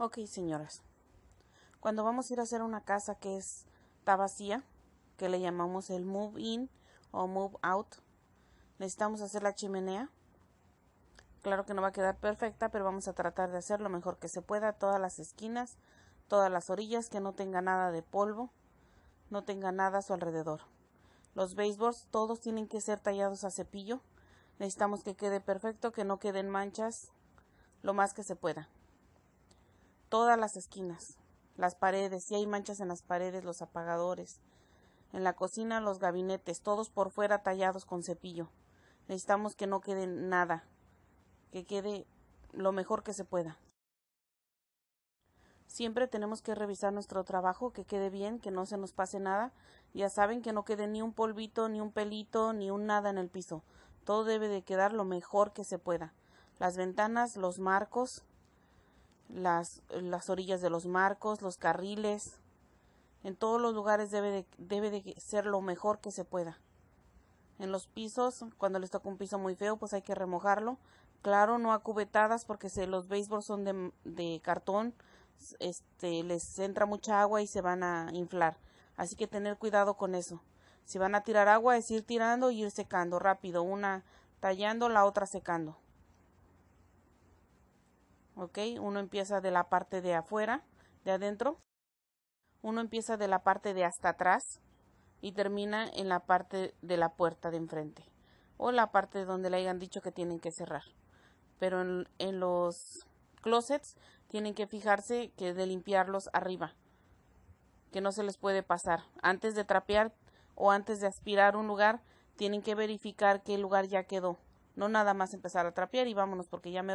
Ok, señoras. Cuando vamos a ir a hacer una casa que está vacía, que le llamamos el move in o move out, necesitamos hacer la chimenea. Claro que no va a quedar perfecta, pero vamos a tratar de hacer lo mejor que se pueda, todas las esquinas, todas las orillas, que no tenga nada de polvo, no tenga nada a su alrededor. Los baseboards todos tienen que ser tallados a cepillo. Necesitamos que quede perfecto, que no queden manchas, lo más que se pueda todas las esquinas, las paredes, si hay manchas en las paredes, los apagadores, en la cocina, los gabinetes, todos por fuera tallados con cepillo. Necesitamos que no quede nada, que quede lo mejor que se pueda. Siempre tenemos que revisar nuestro trabajo, que quede bien, que no se nos pase nada. Ya saben que no quede ni un polvito, ni un pelito, ni un nada en el piso. Todo debe de quedar lo mejor que se pueda. Las ventanas, los marcos, las, las orillas de los marcos, los carriles. En todos los lugares debe de, debe ser lo mejor que se pueda. En los pisos, cuando les toca un piso muy feo, pues hay que remojarlo. Claro, no a cubetadas porque si los béisbols son de, de cartón, este, les entra mucha agua y se van a inflar. Así que tener cuidado con eso. Si van a tirar agua, es ir tirando y ir secando rápido, una tallando, la otra secando. ¿ok? Uno empieza de la parte de afuera, de adentro. Uno empieza de la parte de hasta atrás y termina en la parte de la puerta de enfrente o la parte donde le hayan dicho que tienen que cerrar. Pero en, los closets tienen que fijarse que de limpiarlos arriba, que no se les puede pasar. Antes de trapear o antes de aspirar un lugar, tienen que verificar que el lugar ya quedó. No nada más empezar a trapear y vámonos porque ya me